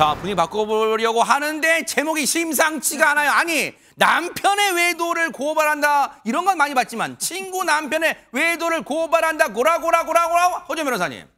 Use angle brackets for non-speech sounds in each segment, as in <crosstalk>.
자, 분위기 바꿔보려고 하는데 제목이 심상치가 않아요. 아니, 남편의 외도를 고발한다. 이런 건 많이 봤지만 친구 남편의 외도를 고발한다. 고라고라고라고라 허재 변호사님.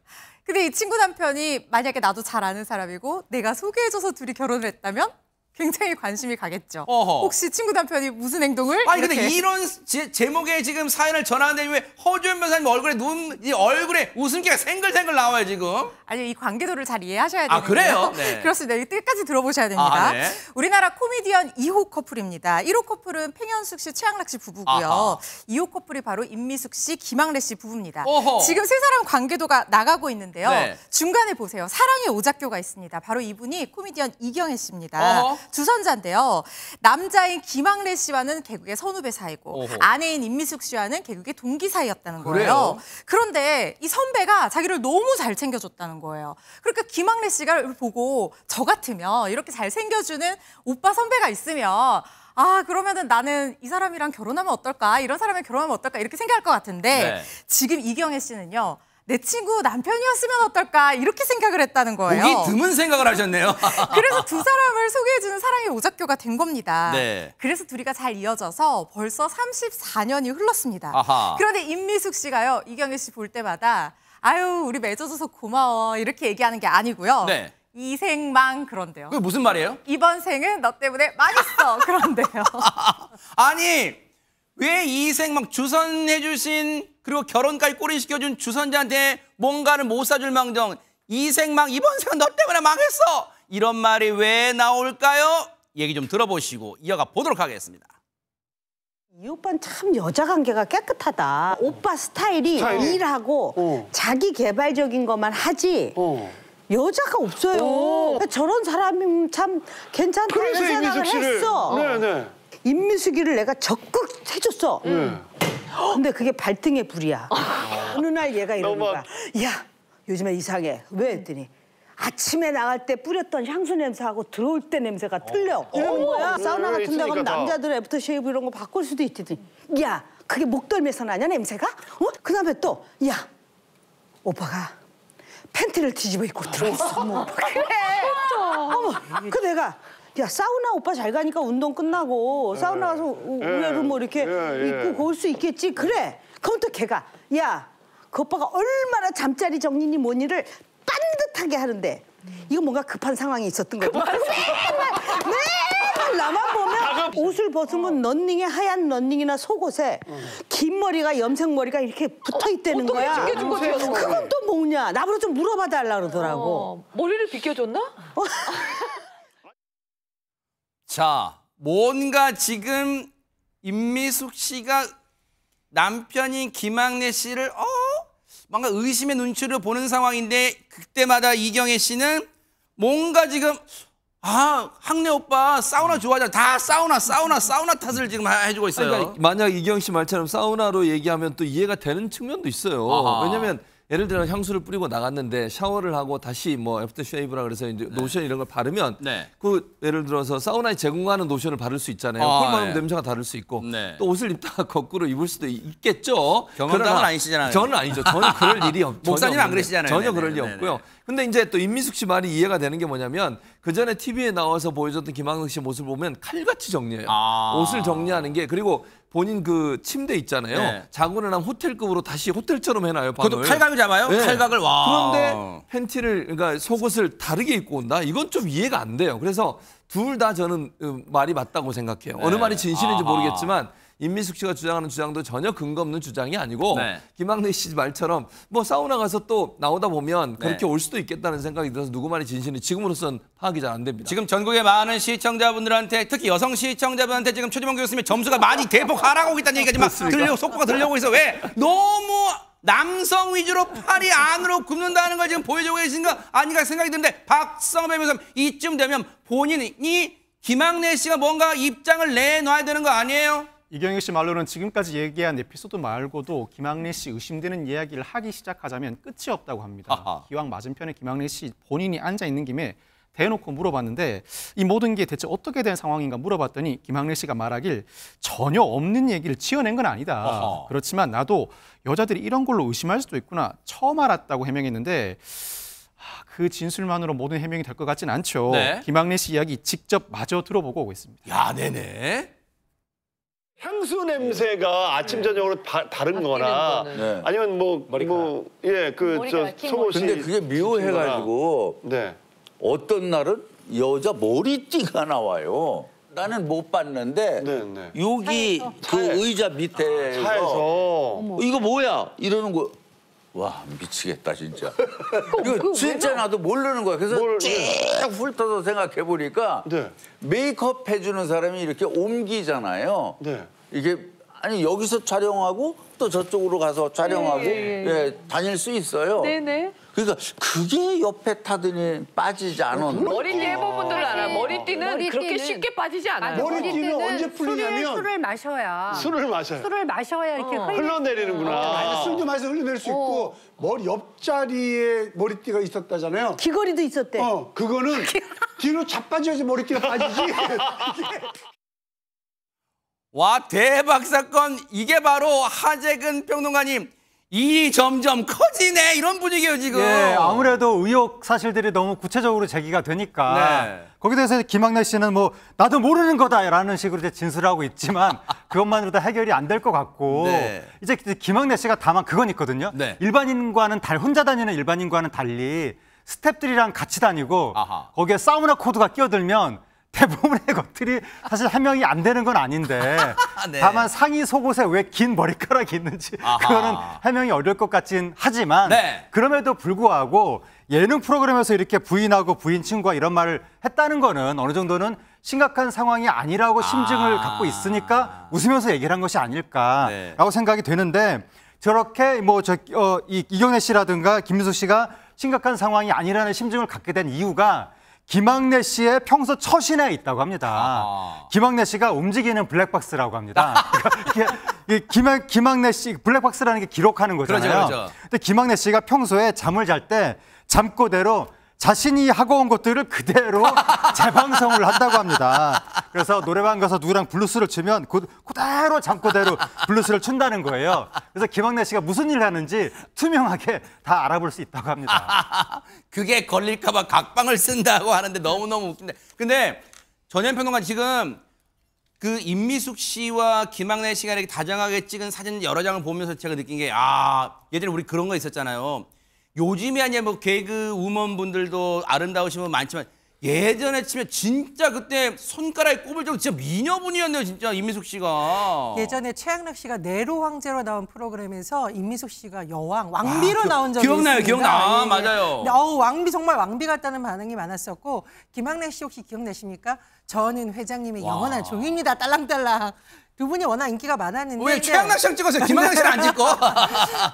근데 이 친구 남편이 만약에 나도 잘 아는 사람이고 내가 소개해줘서 둘이 결혼을 했다면 굉장히 관심이 가겠죠. 어허. 혹시 친구 남편이 무슨 행동을? 아니 이렇게... 근데 이런 제, 제목에 지금 사연을 전하는데 왜허주연 변사님 얼굴에 눈, 이 얼굴에 웃음기가 생글생글 나와요 지금? 아니 이 관계도를 잘 이해하셔야 돼요아 그래요? <laughs> 네. 그렇습니다. 끝까지 들어보셔야 됩니다. 아, 네. 우리나라 코미디언 2호 커플입니다. 1호 커플은 팽현숙 씨, 최양락 씨 부부고요. 아하. 2호 커플이 바로 임미숙 씨, 김학래 씨 부부입니다. 어허. 지금 세 사람 관계도가 나가고 있는데요. 네. 중간에 보세요. 사랑의 오작교가 있습니다. 바로 이분이 코미디언 이경혜 씨입니다. 어허. 주선자인데요. 남자인 김학래 씨와는 개국의 선후배 사이고 어허. 아내인 임미숙 씨와는 개국의 동기 사이였다는 거예요. 그래요? 그런데 이 선배가 자기를 너무 잘 챙겨줬다는 거예요. 그러니까 김학래 씨가 보고 저 같으면 이렇게 잘 챙겨주는 오빠 선배가 있으면 아 그러면은 나는 이 사람이랑 결혼하면 어떨까 이런 사람이랑 결혼하면 어떨까 이렇게 생각할 것 같은데 네. 지금 이경혜 씨는요 내 친구 남편이었으면 어떨까 이렇게 생각을 했다는 거예요. 보기 드문 생각을 하셨네요. <laughs> 그래서 두 사람을 소개해주는 사랑의 오작교가 된 겁니다. 네. 그래서 둘이가 잘 이어져서 벌써 34년이 흘렀습니다. 아하. 그런데 임미숙 씨가요 이경혜 씨 볼 때마다 아유 우리 맺어줘서 고마워 이렇게 얘기하는 게 아니고요. 네. 이 생망 그런데요. 그게 무슨 말이에요? 이번 생은 너 때문에 망했어 그런데요. <laughs> 아니 왜이 생망 주선해주신 그리고 결혼까지 꼬리시켜준 주선자한테 뭔가를 못 사줄 망정 이생망 이번 생은 너 때문에 망했어 이런 말이 왜 나올까요? 얘기 좀 들어보시고 이어가 보도록 하겠습니다. 이 오빠는 참 여자 관계가 깨끗하다. 오빠 스타일이 스타일. 일하고 어. 자기 개발적인 것만 하지 어. 여자가 없어요. 어. 저런 사람이 참 괜찮다는 생각을 씨를. 했어. 네, 네. 임미숙이를 내가 적극 해줬어. 음. 근데 그게 발등의 불이야. 아. 어느 날 얘가 이러는 너 거야. 야, 요즘에 이상해. 왜? 했더니 아침에 나갈 때 뿌렸던 향수 냄새하고 들어올 때 냄새가 틀려. 어. 이러는 어. 거야. 사우나 같은 데 가면 남자들 애프터 쉐이브 이런 거 바꿀 수도 있지. 야, 그게 목덜미에서 나냐 냄새가? 어? 그다음에 또 야, 오빠가 팬티를 뒤집어 입고 들어있어 어머, 그래. 어머, 그 내가 야 사우나 오빠 잘 가니까 운동 끝나고 사우나 가서 예. 우회로뭐 이렇게 예, 예. 입고 올 수 있겠지 그래 그럼 또 걔가 야 그 오빠가 얼마나 잠자리 정리니 뭐니를 빤듯하게 하는데 이거 뭔가 급한 상황이 있었던 거야요 맨날 맨날 나만 보면 옷을 벗으면 어. 런닝에 하얀 런닝이나 속옷에 긴 머리가 염색 머리가 이렇게 붙어 있다는 거야 어, 그건 또 뭐냐 나보다 좀 물어봐 달라 그러더라고 어. 머리를 비껴줬나? <laughs> 자, 뭔가 지금 임미숙 씨가 남편인 김학래 씨를 어 뭔가 의심의 눈치를 보는 상황인데 그때마다 이경혜 씨는 뭔가 지금 아학내 오빠 사우나 좋아하잖아 다 사우나 사우나 사우나 탓을 지금 해주고 있어요. 그러니까 만약 이경 씨 말처럼 사우나로 얘기하면 또 이해가 되는 측면도 있어요. 아하. 왜냐면 예를 들어 향수를 뿌리고 나갔는데 샤워를 하고 다시 뭐 애프터 쉐이브라 그래서 이제 네. 노션 이런 걸 바르면 네. 그 예를 들어서 사우나에 제공하는 노션을 바를 수 있잖아요. 아, 콜마면 예. 냄새가 다를 수 있고 네. 또 옷을 입다가 <laughs> 거꾸로 입을 수도 있겠죠. 경험담은 아니시잖아요. 저는 아니죠. 저는 그럴 일이 없. <laughs> 목사님 안 그러시잖아요. 전혀 네네. 그럴 네, 일이 네, 네. 없고요. 근데 이제 또 임민숙 씨 말이 이해가 되는 게 뭐냐면 그 전에 TV에 나와서 보여줬던 김학영씨 모습을 보면 칼같이 정리해요. 아. 옷을 정리하는 게 그리고 본인 그 침대 있잖아요. 네. 자고 일어난 호텔급으로 다시 호텔처럼 해놔요. 방을. 그것도 칼각을 잡아요. 네. 칼각을 와. 그런데 팬티를 그러니까 속옷을 다르게 입고 온다. 이건 좀 이해가 안 돼요. 그래서 둘 다 저는 음, 말이 맞다고 생각해요. 네. 어느 말이 네. 진실인지 아하. 아. 모르겠지만. 임민숙 씨가 주장하는 주장도 전혀 근거 없는 주장이 아니고 네. 김학래 씨 말처럼 뭐 사우나 가서 또 나오다 보면 네. 그렇게 네. 올 수도 있겠다는 생각이 들어서 누구만이 진실이 지금으로선 파악이 잘 안 됩니다. 지금 전국의 많은 시청자분들한테 특히 여성 시청자분한테 지금 최지봉 교수님의 점수가 많이 대폭 하락하고 있다는 얘기가 지금 막 들려 속보가 들려오고 있어. 왜 너무 남성 위주로 팔이 안으로 굽는다는 걸 지금 보여주고 계신 거 아닌가 생각이 드는데 박성배 교수님 이쯤 되면 본인이 김학래 씨가 뭔가 입장을 내놔야 되는 거 아니에요? 이경익 씨 말로는 지금까지 얘기한 에피소드 말고도 김학래 씨 의심되는 이야기를 하기 시작하자면 끝이 없다고 합니다. 아하. 기왕 맞은편에 김학래 씨 본인이 앉아 있는 김에 대놓고 물어봤는데 이 모든 게 대체 어떻게 된 상황인가 물어봤더니 김학래 씨가 말하길 전혀 없는 얘기를 지어낸 건 아니다. 어허. 그렇지만 나도 여자들이 이런 걸로 의심할 수도 있구나 처음 알았다고 해명했는데 그 진술만으로 모든 해명이 될 것 같진 않죠. 네. 김학래 씨 이야기 직접 마저 들어보고 오겠습니다. 야, 네네. 향수 냄새가 네. 아침 저녁으로 바, 다른 거나 네. 아니면 뭐 뭐 예 그저 속옷이 근데 그게 묘해 가지고 네. 어떤 날은 여자 머리띠가 나와요. 나는 못 봤는데 네, 네. 여기 차에서? 그 차에. 의자 밑에 아, 차에서. 이거 뭐야 이러는 거와 미치겠다 진짜. <laughs> 그 이거 그 진짜 나도 모르는 거야. 그래서 쭉 네. 훑어서 생각해 보니까 네. 메이크업 해주는 사람이 이렇게 옮기잖아요. 네. 이게 아니 여기서 촬영하고 또 저쪽으로 가서 촬영하고 예, 예, 다닐 수 있어요. 네네. 네. 그러니까 그게 옆에 타더니 빠지지 않은. 머리띠 해보분들 알아. 머리띠는 머리띠는- 그렇게 쉽게 빠지지 않아요. 머리띠는 언제 풀리냐면 술을 마셔야 술을 마셔요. 술을 마셔야 이렇게 어. 흘 흘러내리는구나. 어. 아 술도 마셔서 흘려낼 수 어. 있고 머리 옆자리에 머리띠가 있었다잖아요. 귀걸이도 있었대. 어, 그거는 <laughs> 뒤로 자빠져야지 머리띠가 빠지지. 와 대박 사건 이게 바로 하재근 평론가님 일이 점점 커지네 이런 분위기예요 지금. 예, 아무래도 의혹 사실들이 너무 구체적으로 제기가 되니까 네. 거기에 대해서 김학래 씨는 뭐 나도 모르는 거다라는 식으로 이제 진술하고 있지만 <laughs> 그것만으로도 해결이 안 될 것 같고 네. 이제 김학래 씨가 다만 그건 있거든요. 네. 일반인과는 달 혼자 다니는 일반인과는 달리 스탭들이랑 같이 다니고 아하. 거기에 사우나 코드가 끼어들면 대부분의 것들이 사실 해명이 안 되는 건 아닌데 <laughs> 네. 다만 상의 속옷에 왜 긴 머리카락이 있는지 아하. 그거는 해명이 어려울 것 같진 하지만 네. 그럼에도 불구하고 예능 프로그램에서 이렇게 부인하고 부인 친구가 이런 말을 했다는 거는 어느 정도는 심각한 상황이 아니라고 심증을 아. 갖고 있으니까 웃으면서 얘기를 한 것이 아닐까라고 네. 생각이 되는데 저렇게 뭐저 어, 이, 이경래 씨라든가 김민수 씨가 심각한 상황이 아니라는 심증을 갖게 된 이유가 김학래 씨의 평소 처신에 있다고 합니다. 아. 김학래 씨가 움직이는 블랙박스라고 합니다. 그러니 아. <laughs> 이게 김학, 김학래 씨 블랙박스라는 게 기록하는 거잖아요. 그렇죠, 그렇죠. 근데 김학래 씨가 평소에 잠을 잘 때 잠꼬대로 자신이 하고 온 것들을 그대로 <laughs> 재방송을 한다고 합니다. 그래서 노래방 가서 누구랑 블루스를 치면 그, 그대로 잠꼬대로 블루스를 춘다는 거예요. 그래서 김학래 씨가 무슨 일을 하는지 투명하게 다 알아볼 수 있다고 합니다. <laughs> 그게 걸릴까봐 각방을 쓴다고 하는데 너무너무 웃긴데. 근데 전현평론가 지금 그 임미숙 씨와 김학래 씨가 이렇게 다정하게 찍은 사진 여러 장을 보면서 제가 느낀 게 아, 예전에 우리 그런 거 있었잖아요. 요즘이 아니야 뭐 개그 우먼분들도 아름다우시면 많지만 예전에 치면 진짜 그때 손가락에 꼽을 정도 진짜 미녀분이었네요 진짜 임미숙 씨가 예전에 최양락 씨가 네로 황제로 나온 프로그램에서 임미숙 씨가 여왕 왕비로 와, 아, 나온 적이 기억나요 있습니다. 기억나 아, 예, 예. 맞아요 어우 왕비 정말 왕비 같다는 반응이 많았었고 김학래 씨 혹시 기억나십니까 저는 회장님의 와. 영원한 종입니다 딸랑딸랑 두 분이 워낙 인기가 많았는데 왜 최양락 씨랑 찍었어요? 김한랑 씨랑 안 찍고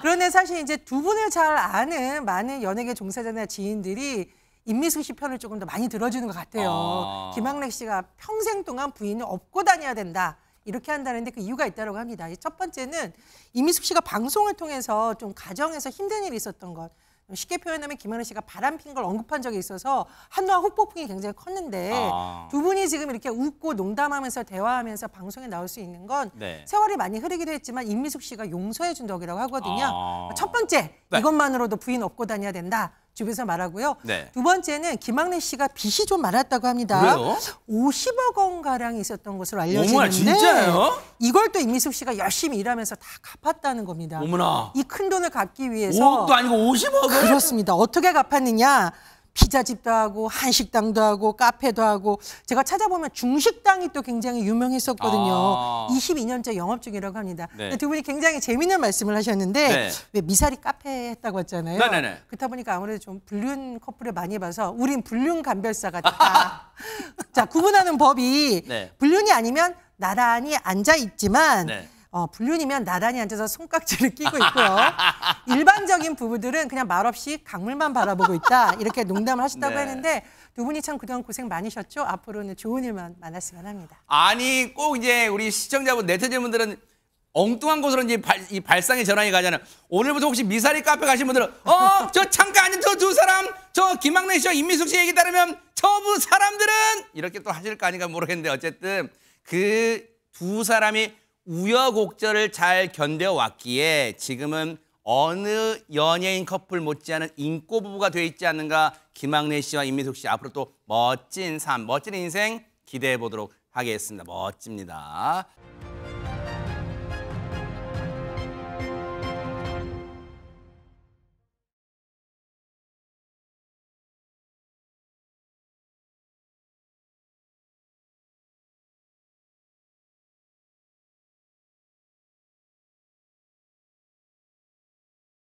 <laughs> 그런데 사실 이제 두 분을 잘 아는 많은 연예계 종사자나 지인들이 임미숙 씨 편을 조금 더 많이 들어주는 것 같아요. 아... 김학래 씨가 평생 동안 부인을 업고 다녀야 된다. 이렇게 한다는데 그 이유가 있다고 합니다. 첫 번째는 임미숙 씨가 방송을 통해서 좀 가정에서 힘든 일이 있었던 것. 쉽게 표현하면 김하늘 씨가 바람핀 걸 언급한 적이 있어서 한동안 후폭풍이 굉장히 컸는데 아. 두 분이 지금 이렇게 웃고 농담하면서 대화하면서 방송에 나올 수 있는 건 네. 세월이 많이 흐르기도 했지만 임미숙 씨가 용서해 준 덕이라고 하거든요. 아. 첫 번째 네. 이것만으로도 부인 업고 다녀야 된다. 집에서 말하고요. 네. 두 번째는 김학래 씨가 빚이 좀 많았다고 합니다. 그래요? 50억 원 가량 있었던 것으로 알려지는데 어머나, 이걸 또임미숙 씨가 열심히 일하면서 다 갚았다는 겁니다. 어머나. 이 큰 돈을 갚기 위해서 5억도 아니고 50억을? 그렇습니다. 어떻게 갚았느냐? 피자집도 하고 한식당도 하고 카페도 하고 제가 찾아보면 중식당이 또 굉장히 유명했었거든요. 아 22년째 영업 중이라고 합니다. 네. 두 분이 굉장히 재미있는 말씀을 하셨는데 네. 왜 미사리 카페 했다고 했잖아요. 네네네. 네, 네. 그렇다 보니까 아무래도 좀 불륜 커플을 많이 봐서 우린 불륜 간별사가 됐다. 아. <laughs> 자 구분하는 법이 네. 불륜이 아니면 나란히 앉아 있지만 네. 어, 불륜이면 나란히 앉아서 손깍지를 끼고 있고요. <laughs> 일반적인 부부들은 그냥 말없이 강물만 바라보고 있다. 이렇게 농담을 하셨다고 네. 했는데 두 분이 참 그동안 고생 많으셨죠? 앞으로는 좋은 일만 많았으면 합니다. 아니 꼭 이제 우리 시청자분 네티즌분들은 엉뚱한 곳으로 이제 발, 이 발상의 전환이 가잖아요. 오늘부터 혹시 미사리 카페 가신 분들은 어 저 창가 아니 저두 사람 저 김학래 씨와 임미숙 씨 얘기 따르면 저부 사람들은 이렇게 또 하실 거 아닌가 모르겠는데 어쨌든 그 두 사람이 우여곡절을 잘 견뎌왔기에 지금은 어느 연예인 커플 못지않은 인꼬부부가 돼 있지 않는가 김학래 씨와 임민숙 씨 앞으로 또 멋진 삶, 멋진 인생 기대해 보도록 하겠습니다. 멋집니다.